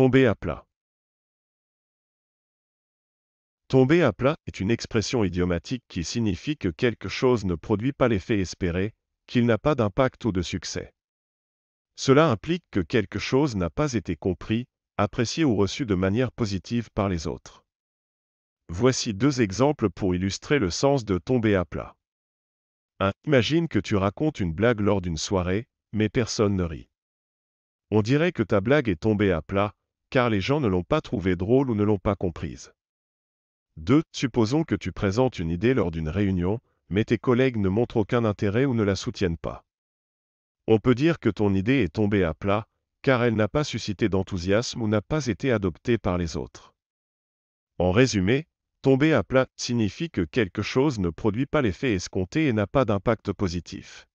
Tomber à plat. Tomber à plat est une expression idiomatique qui signifie que quelque chose ne produit pas l'effet espéré, qu'il n'a pas d'impact ou de succès. Cela implique que quelque chose n'a pas été compris, apprécié ou reçu de manière positive par les autres. Voici deux exemples pour illustrer le sens de tomber à plat. 1. Imagine que tu racontes une blague lors d'une soirée, mais personne ne rit. On dirait que ta blague est tombée à plat, car les gens ne l'ont pas trouvée drôle ou ne l'ont pas comprise. 2. Supposons que tu présentes une idée lors d'une réunion, mais tes collègues ne montrent aucun intérêt ou ne la soutiennent pas. On peut dire que ton idée est tombée à plat, car elle n'a pas suscité d'enthousiasme ou n'a pas été adoptée par les autres. En résumé, tomber à plat signifie que quelque chose ne produit pas l'effet escompté et n'a pas d'impact positif.